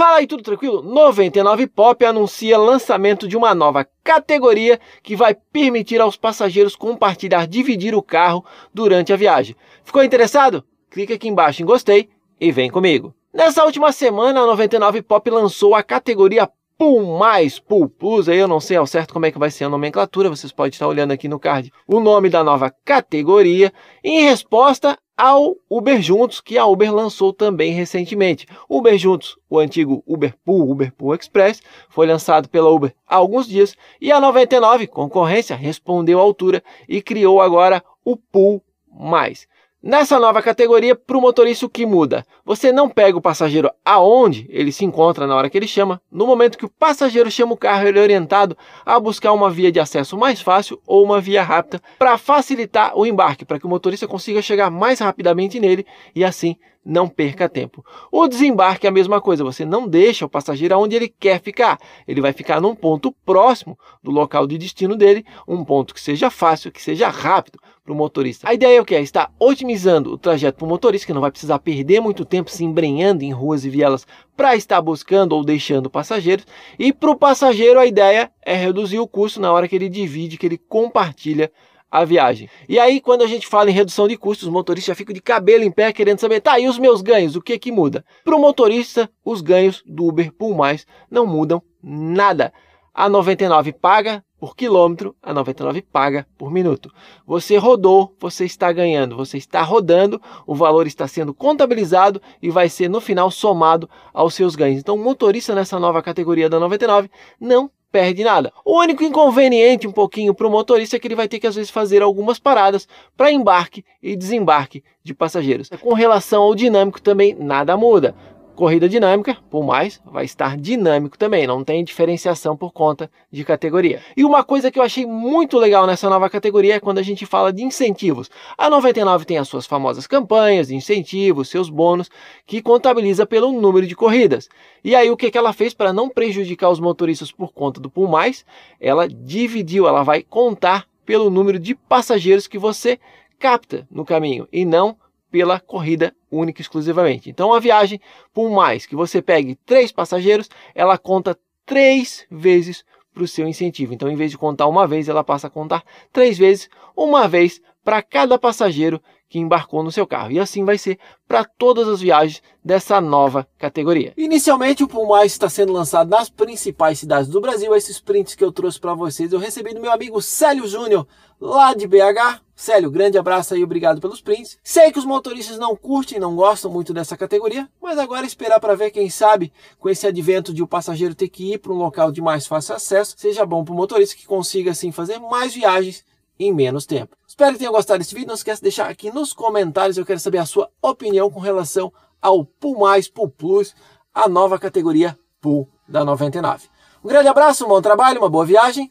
Fala aí, tudo tranquilo? 99 Pop anuncia lançamento de uma nova categoria que vai permitir aos passageiros compartilhar, dividir o carro durante a viagem. Ficou interessado? Clique aqui embaixo em gostei e vem comigo. Nessa última semana, a 99 Pop lançou a categoria Pool Mais, Pool Plus, aí eu não sei ao certo como é que vai ser a nomenclatura, vocês podem estar olhando aqui no card o nome da nova categoria. Em resposta ao Uber Juntos, que a Uber lançou também recentemente. Uber Juntos, o antigo Uber Pool, Uber Pool Express, foi lançado pela Uber há alguns dias e a 99, concorrência, respondeu à altura e criou agora o Pool Mais. Nessa nova categoria, para o motorista, o que muda? Você não pega o passageiro aonde ele se encontra na hora que ele chama. No momento que o passageiro chama o carro, ele é orientado a buscar uma via de acesso mais fácil ou uma via rápida para facilitar o embarque, para que o motorista consiga chegar mais rapidamente nele e assim não perca tempo. O desembarque é a mesma coisa, você não deixa o passageiro aonde ele quer ficar. Ele vai ficar num ponto próximo do local de destino dele, um ponto que seja fácil, que seja rápido para o motorista. A ideia é o que? É estar otimizando o trajeto para o motorista, que não vai precisar perder muito tempo se embrenhando em ruas e vielas para estar buscando ou deixando passageiros. E para o passageiro, a ideia é reduzir o custo na hora que ele divide, que ele compartilha a viagem. E aí, quando a gente fala em redução de custos, os motoristas já ficam de cabelo em pé querendo saber, tá, e os meus ganhos, o que que muda? Para o motorista, os ganhos do Uber por mais não mudam nada. A 99 paga por quilômetro, a 99 paga por minuto. Você rodou, você está ganhando, você está rodando, o valor está sendo contabilizado e vai ser no final somado aos seus ganhos. Então, o motorista nessa nova categoria da 99 não perde nada. O único inconveniente um pouquinho para o motorista é que ele vai ter que às vezes fazer algumas paradas para embarque e desembarque de passageiros. Com relação ao dinâmico também nada muda. Corrida dinâmica, por mais, vai estar dinâmico também, não tem diferenciação por conta de categoria. E uma coisa que eu achei muito legal nessa nova categoria é quando a gente fala de incentivos. A 99 tem as suas famosas campanhas de incentivos, seus bônus, que contabiliza pelo número de corridas. E aí o que, que ela fez para não prejudicar os motoristas por conta do por mais? Ela dividiu, ela vai contar pelo número de passageiros que você capta no caminho e não pela corrida única exclusivamente. Então, a viagem, por mais que você pegue três passageiros, ela conta três vezes para o seu incentivo. Então, em vez de contar uma vez, ela passa a contar três vezes, uma vez para cada passageiro que embarcou no seu carro. E assim vai ser para todas as viagens dessa nova categoria. Inicialmente, o Pulmais está sendo lançado nas principais cidades do Brasil. Esses prints que eu trouxe para vocês eu recebi do meu amigo Célio Júnior, lá de BH. Célio, grande abraço aí, obrigado pelos prints. Sei que os motoristas não curtem, não gostam muito dessa categoria, mas agora é esperar para ver, quem sabe, com esse advento de o passageiro ter que ir para um local de mais fácil acesso, seja bom para o motorista que consiga assim fazer mais viagens em menos tempo. Espero que tenham gostado desse vídeo. Não esqueça de deixar aqui nos comentários. Eu quero saber a sua opinião com relação ao Pool Mais, Pool Plus, a nova categoria Pool da 99. Um grande abraço, um bom trabalho, uma boa viagem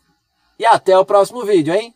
e até o próximo vídeo, hein?